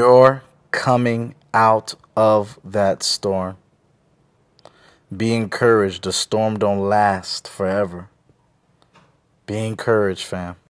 You're coming out of that storm. Be encouraged. The storm don't last forever. Be encouraged, fam.